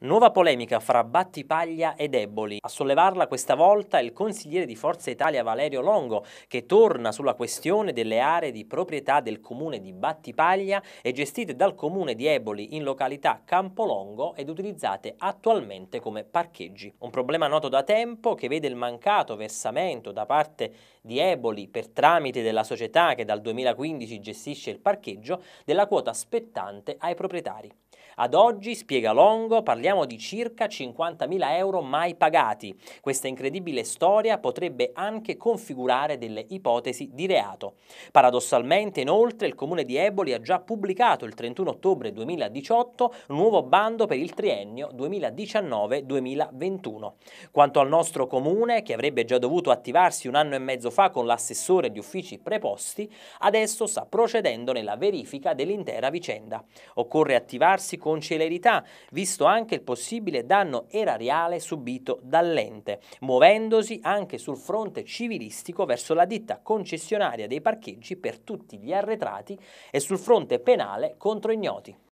Nuova polemica fra Battipaglia ed Eboli. A sollevarla questa volta il consigliere di Forza Italia Valerio Longo, che torna sulla questione delle aree di proprietà del comune di Battipaglia e gestite dal comune di Eboli in località Campolongo ed utilizzate attualmente come parcheggi. Un problema noto da tempo che vede il mancato versamento da parte di Eboli per tramite della società che dal 2015 gestisce il parcheggio della quota spettante ai proprietari. Ad oggi, spiega Longo, parliamo di circa 50.000 euro mai pagati. Questa incredibile storia potrebbe anche configurare delle ipotesi di reato. Paradossalmente, inoltre, il comune di Eboli ha già pubblicato il 31 ottobre 2018 un nuovo bando per il triennio 2019-2021. Quanto al nostro comune, che avrebbe già dovuto attivarsi un anno e mezzo fa con l'assessore di uffici preposti, adesso sta procedendo nella verifica dell'intera vicenda. Occorre attivarsi con con celerità, visto anche il possibile danno erariale subito dall'ente, muovendosi anche sul fronte civilistico verso la ditta concessionaria dei parcheggi per tutti gli arretrati e sul fronte penale contro ignoti.